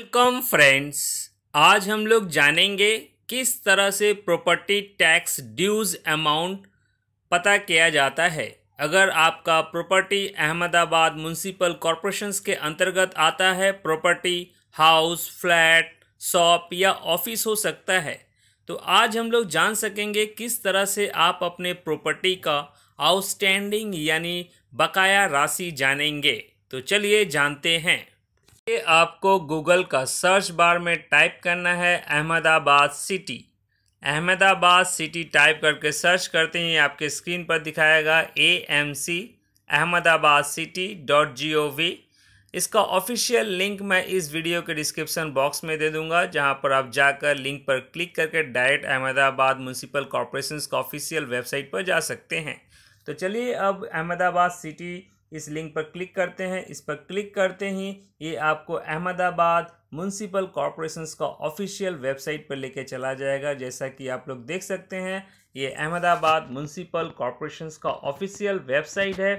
welcome friends आज हम लोग जानेंगे किस तरह से प्रॉपर्टी टैक्स ड्यूज अमाउंट पता किया जाता है अगर आपका प्रॉपर्टी अहमदाबाद म्यूनसिपल कॉरपोरेशन के अंतर्गत आता है प्रॉपर्टी हाउस फ्लैट शॉप या ऑफिस हो सकता है तो आज हम लोग जान सकेंगे किस तरह से आप अपने प्रॉपर्टी का आउटस्टैंडिंग यानी बकाया राशि जानेंगे तो चलिए जानते हैं ये आपको गूगल का सर्च बार में टाइप करना है Ahmedabad city Ahmedabad city type करके सर्च करते ही आपके स्क्रीन पर दिखाएगा A M C Ahmedabad city dot G O V इसका ऑफिशियल लिंक मैं इस वीडियो के डिस्क्रिप्शन बॉक्स में दे दूंगा जहां पर आप जाकर लिंक पर क्लिक करके डायरेक्ट अहमदाबाद म्यूनसिपल कॉरपोरेशन का ऑफिशियल वेबसाइट पर जा सकते हैं तो चलिए अब अहमदाबाद सिटी इस लिंक पर क्लिक करते हैं इस पर क्लिक करते ही ये आपको अहमदाबाद म्यूनसिपल कॉरपोरेशंस का ऑफिशियल वेबसाइट पर लेके चला जाएगा जैसा कि आप लोग देख सकते हैं ये अहमदाबाद म्यूनसिपल कॉरपोरेशन का ऑफिशियल वेबसाइट है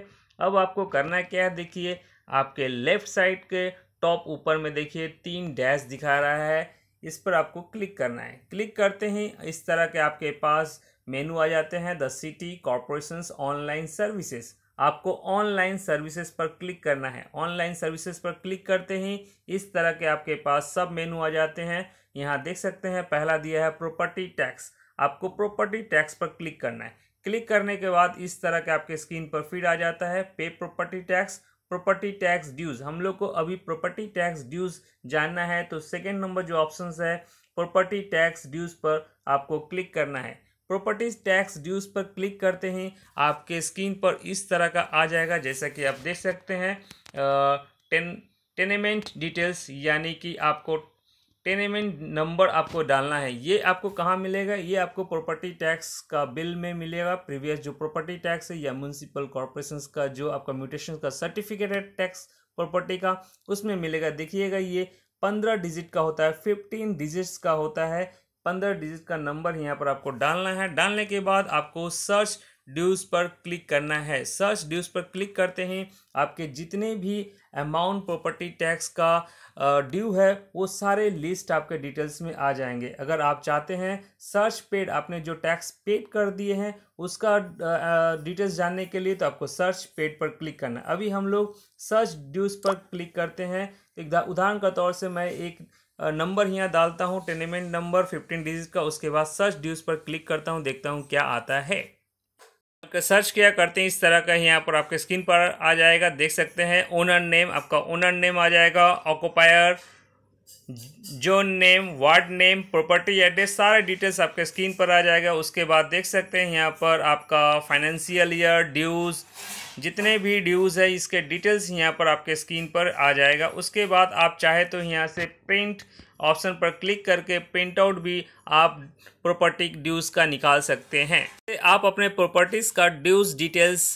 अब आपको करना क्या है देखिए आपके लेफ्ट साइड के टॉप ऊपर में देखिए तीन डैश दिखा रहा है इस पर आपको क्लिक करना है क्लिक करते ही इस तरह के आपके पास मेनू आ जाते हैं the city corporations online services आपको ऑनलाइन सर्विसेज पर क्लिक करना है ऑनलाइन सर्विसेज पर क्लिक करते ही इस तरह के आपके पास सब मेनू आ जाते हैं यहाँ देख सकते हैं पहला दिया है प्रॉपर्टी टैक्स आपको प्रॉपर्टी टैक्स पर क्लिक करना है क्लिक करने के बाद इस तरह के आपके स्क्रीन पर फीड आ जाता है pay property tax property tax dues हम लोग को अभी प्रॉपर्टी टैक्स ड्यूज़ जानना है तो सेकेंड नंबर जो ऑप्शन है प्रॉपर्टी टैक्स ड्यूज़ पर आपको क्लिक करना है प्रॉपर्टीज टैक्स ड्यूज पर क्लिक करते ही आपके स्क्रीन पर इस तरह का आ जाएगा जैसा कि आप देख सकते हैं टेन टेनेमेंट डिटेल्स यानी कि आपको टेनेमेंट नंबर आपको डालना है ये आपको कहाँ मिलेगा ये आपको प्रॉपर्टी टैक्स का बिल में मिलेगा प्रीवियस जो प्रॉपर्टी टैक्स है या म्यूनसिपल कॉरपोरेशन का जो आपका म्यूटेशन का सर्टिफिकेट है टैक्स प्रॉपर्टी का उसमें मिलेगा देखिएगा ये पंद्रह डिजिट का होता है फिफ्टीन डिजिट्स का होता है पंद्रह डिजिट का नंबर यहाँ पर आपको डालना है डालने के बाद आपको सर्च ड्यूज पर क्लिक करना है सर्च ड्यूज पर क्लिक करते ही आपके जितने भी अमाउंट प्रॉपर्टी टैक्स का ड्यू है वो सारे लिस्ट आपके डिटेल्स में आ जाएंगे अगर आप चाहते हैं सर्च पेड आपने जो टैक्स पेड कर दिए हैं उसका डिटेल्स जानने के लिए तो आपको सर्च पेड पर क्लिक करना अभी हम लोग सर्च ड्यूज पर क्लिक करते हैं एक उदाहरण का तौर से मैं एक नंबर यहाँ डालता हूँ टेनिमेंट नंबर फिफ्टीन डिजिट का उसके बाद सर्च ड्यूज पर क्लिक करता हूँ देखता हूँ क्या आता है सर्च किया करते हैं इस तरह का यहाँ पर आपके स्क्रीन पर आ जाएगा देख सकते हैं ओनर नेम आपका ओनर नेम आ जाएगा occupier zone name ward name property address सारे डिटेल्स आपके स्क्रीन पर आ जाएगा उसके बाद देख सकते हैं यहाँ पर आपका फाइनेंशियल ईयर ड्यूज़ जितने भी ड्यूज़ है इसके डिटेल्स यहाँ पर आपके स्क्रीन पर आ जाएगा उसके बाद आप चाहे तो यहाँ से प्रिंट ऑप्शन पर क्लिक करके प्रिंट आउट भी आप प्रॉपर्टी ड्यूज़ का निकाल सकते हैं आप अपने प्रॉपर्टीज़ का ड्यूज़ डिटेल्स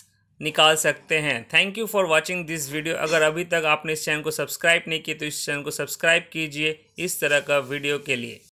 निकाल सकते हैं thank you for watching this video अगर अभी तक आपने इस चैनल को सब्सक्राइब नहीं किया तो इस चैनल को सब्सक्राइब कीजिए इस तरह का वीडियो के लिए